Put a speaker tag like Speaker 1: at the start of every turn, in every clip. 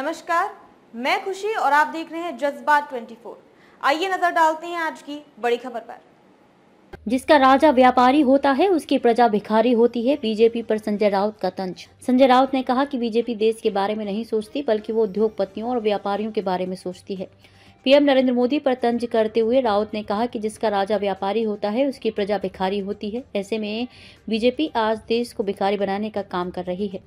Speaker 1: नमस्कार मैं खुशी और आप देख रहे हैं जज्बात 24 आइए नजर डालते हैं आज की बड़ी खबर पर
Speaker 2: जिसका राजा व्यापारी होता है उसकी प्रजा भिखारी होती है बीजेपी पर संजय राउत का तंज संजय राउत ने कहा कि बीजेपी देश के बारे में नहीं सोचती बल्कि वो उद्योगपतियों और व्यापारियों के बारे में सोचती है पीएम नरेंद्र मोदी पर तंज करते हुए राउत ने कहा कि जिसका राजा व्यापारी होता है उसकी प्रजा भिखारी होती है ऐसे में बीजेपी आज देश को भिखारी बनाने का काम कर रही है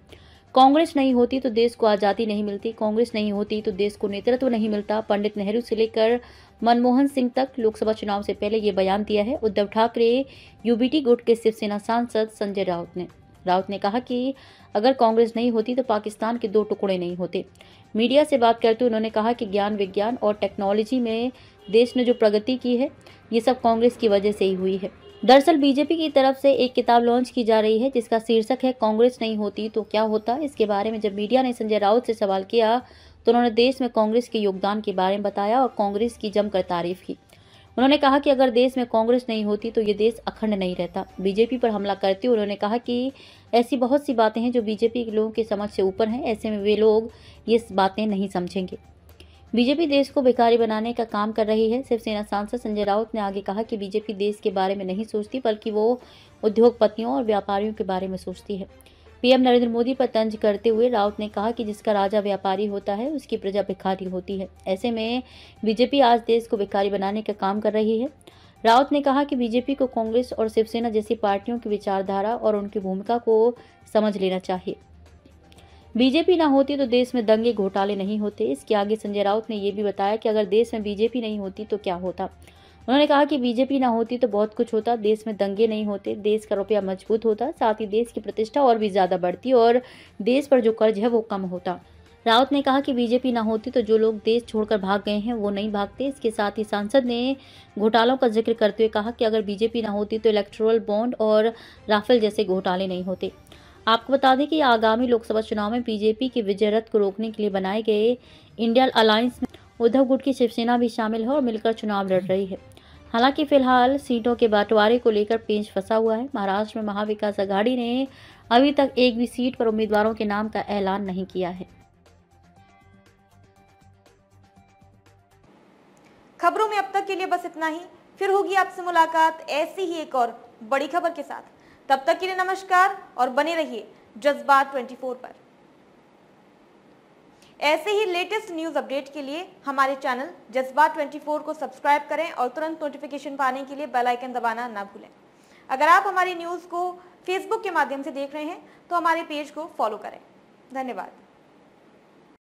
Speaker 2: कांग्रेस नहीं होती तो देश को आज़ादी नहीं मिलती कांग्रेस नहीं होती तो देश को नेतृत्व नहीं मिलता पंडित नेहरू से लेकर मनमोहन सिंह तक लोकसभा चुनाव से पहले ये बयान दिया है उद्धव ठाकरे यूबीटी गुट के शिवसेना सांसद संजय राउत ने राउत ने कहा कि अगर कांग्रेस नहीं होती तो पाकिस्तान के दो टुकड़े नहीं होते मीडिया से बात करते हुए उन्होंने कहा कि ज्ञान विज्ञान और टेक्नोलॉजी में देश ने जो प्रगति की है ये सब कांग्रेस की वजह से ही हुई है दरअसल बीजेपी की तरफ से एक किताब लॉन्च की जा रही है जिसका शीर्षक है कांग्रेस नहीं होती तो क्या होता इसके बारे में जब मीडिया ने संजय राउत से सवाल किया तो उन्होंने देश में कांग्रेस के योगदान के बारे में बताया और कांग्रेस की जमकर तारीफ की उन्होंने कहा कि अगर देश में कांग्रेस नहीं होती तो ये देश अखंड नहीं रहता बीजेपी पर हमला करते हुए उन्होंने कहा कि ऐसी बहुत सी बातें हैं जो बीजेपी के लोगों के समझ से ऊपर हैं ऐसे में वे लोग ये बातें नहीं समझेंगे बीजेपी देश को भिखारी बनाने का काम कर रही है शिवसेना सांसद संजय राउत ने आगे कहा कि बीजेपी देश के बारे में नहीं सोचती बल्कि वो उद्योगपतियों और व्यापारियों के बारे में सोचती है पीएम नरेंद्र मोदी पर तंज करते हुए राउत ने कहा कि जिसका राजा व्यापारी होता है उसकी प्रजा भिखारी होती है ऐसे में बीजेपी आज देश को भिखारी बनाने का काम कर रही है राउत ने कहा कि बीजेपी को कांग्रेस और शिवसेना जैसी पार्टियों की विचारधारा और उनकी भूमिका को समझ लेना चाहिए बीजेपी ना होती तो देश में दंगे घोटाले नहीं होते इसके आगे संजय राउत ने यह भी बताया कि अगर देश में बीजेपी नहीं होती तो क्या होता उन्होंने कहा कि बीजेपी ना होती तो बहुत कुछ होता देश में दंगे नहीं होते देश का रुपया मजबूत होता साथ ही देश की प्रतिष्ठा और भी ज़्यादा बढ़ती और देश पर जो कर्ज है वो कम होता राउत ने कहा कि बीजेपी ना होती तो जो लोग देश छोड़कर भाग गए हैं वो नहीं भागते इसके साथ ही सांसद ने घोटालों का जिक्र करते हुए कहा कि अगर बीजेपी ना होती तो इलेक्ट्रोल बॉन्ड और राफेल जैसे घोटाले नहीं होते आपको बता दें कि आगामी लोकसभा चुनाव में बीजेपी की विजय रथ को रोकने के लिए बनाए गए इंडियन अलायंस में उद्धव गुट की शिवसेना भी शामिल है और मिलकर चुनाव लड़ रही है हालांकि फिलहाल सीटों के बंटवारे को लेकर पेंच फंसा हुआ है महाराष्ट्र में महाविकास आघाड़ी ने अभी तक एक भी सीट पर उम्मीदवारों के नाम का ऐलान नहीं किया है खबरों में अब
Speaker 1: तक के लिए बस इतना ही फिर होगी आपसे मुलाकात ऐसी ही एक और बड़ी खबर के साथ तब तक के लिए नमस्कार और बने रहिए जज्बात 24 पर ऐसे ही लेटेस्ट न्यूज अपडेट के लिए हमारे चैनल जज्बात 24 को सब्सक्राइब करें और तुरंत नोटिफिकेशन पाने के लिए बेल आइकन दबाना ना भूलें अगर आप हमारी न्यूज़ को फेसबुक के माध्यम से देख रहे हैं तो हमारे पेज को फॉलो करें धन्यवाद